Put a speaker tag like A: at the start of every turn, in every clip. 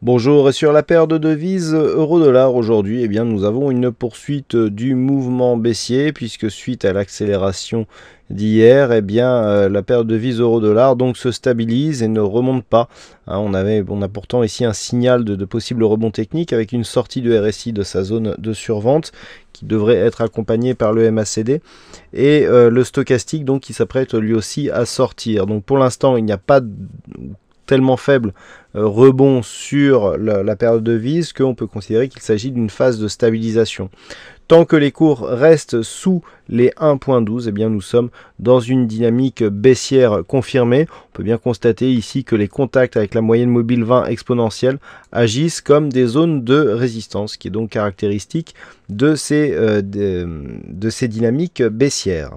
A: Bonjour, et sur la paire de devises euro-dollar aujourd'hui, eh bien nous avons une poursuite euh, du mouvement baissier puisque suite à l'accélération d'hier, eh bien euh, la paire de devises euro-dollar donc se stabilise et ne remonte pas. Hein, on, avait, on a pourtant ici un signal de, possible rebond technique avec une sortie de RSI de sa zone de survente qui devrait être accompagné par le MACD et euh, le stochastique donc qui s'apprête lui aussi à sortir. Donc pour l'instant il n'y a pas tellement faible euh, rebond sur la, période de vise qu'on peut considérer qu'il s'agit d'une phase de stabilisation. Tant que les cours restent sous les 1.12, et eh bien nous sommes dans une dynamique baissière confirmée. On peut bien constater ici que les contacts avec la moyenne mobile 20 exponentielle agissent comme des zones de résistance, qui est donc caractéristique de ces, euh, de ces dynamiques baissières.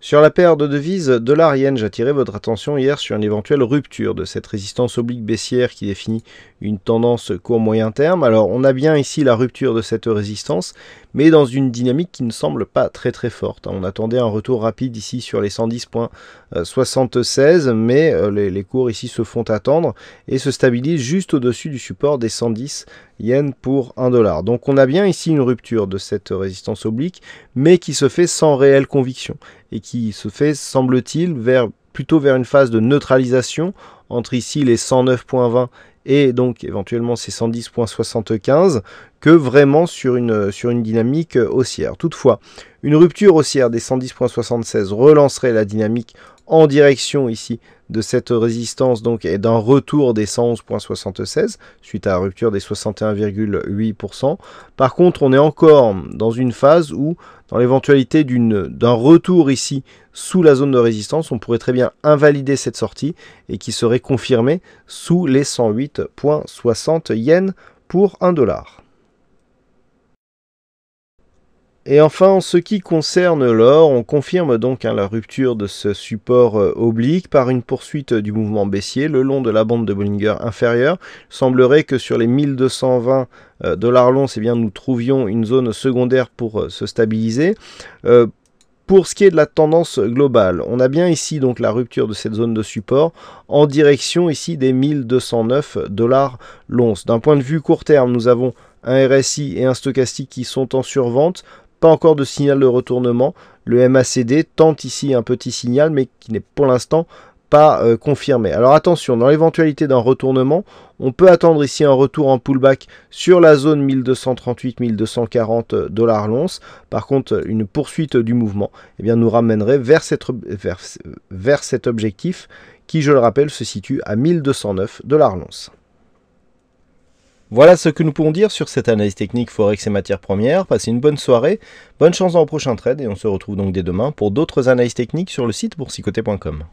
A: Sur la paire de devises dollarienne, j'attirais votre attention hier sur une éventuelle rupture de cette résistance oblique baissière qui définit une tendance court-moyen terme. Alors on a bien ici la rupture de cette résistance, mais dans une dynamique qui ne semble pas très très forte. Hein. On attendait un retour rapide ici sur les 110.76, mais euh, les cours ici se font attendre et se stabilisent juste au-dessus du support des 110 Yen pour 1 dollar. Donc on a bien ici une rupture de cette résistance oblique, mais qui se fait sans réelle conviction, et qui se fait, semble-t-il, vers, plutôt vers une phase de neutralisation entre ici les 109.20 et donc éventuellement ces 110.75 que vraiment sur une, sur une dynamique haussière. Toutefois, une rupture haussière des 110.76 relancerait la dynamique en direction ici de cette résistance donc et d'un retour des 111.76 suite à la rupture des 61,8%. Par contre, on est encore dans une phase où, dans l'éventualité d'un retour ici sous la zone de résistance, on pourrait très bien invalider cette sortie et qui serait confirmée sous les 108,60 yens pour 1 dollar. Et enfin, en ce qui concerne l'or, on confirme donc hein, la rupture de ce support euh, oblique par une poursuite du mouvement baissier le long de la bande de Bollinger inférieure. Il semblerait que sur les 1220 euh, dollars l'once, nous trouvions une zone secondaire pour euh, se stabiliser. Pour ce qui est de la tendance globale, on a bien ici donc la rupture de cette zone de support en direction ici des 1209 dollars l'once. D'un point de vue court terme, nous avons un RSI et un stochastique qui sont en survente. Pas encore de signal de retournement. Le MACD tente ici un petit signal, mais qui n'est pour l'instant pas euh, confirmé. Alors attention, dans l'éventualité d'un retournement, on peut attendre ici un retour en pullback sur la zone 1238-1240 euh, dollars l'once. Par contre, euh, une poursuite du mouvement eh bien, nous ramènerait vers, vers cet objectif qui, je le rappelle, se situe à 1209 dollars l'once. Voilà ce que nous pouvons dire sur cette analyse technique Forex et matières premières. Passez une bonne soirée, bonne chance dans le prochain trade et on se retrouve donc dès demain pour d'autres analyses techniques sur le site boursicoté.com.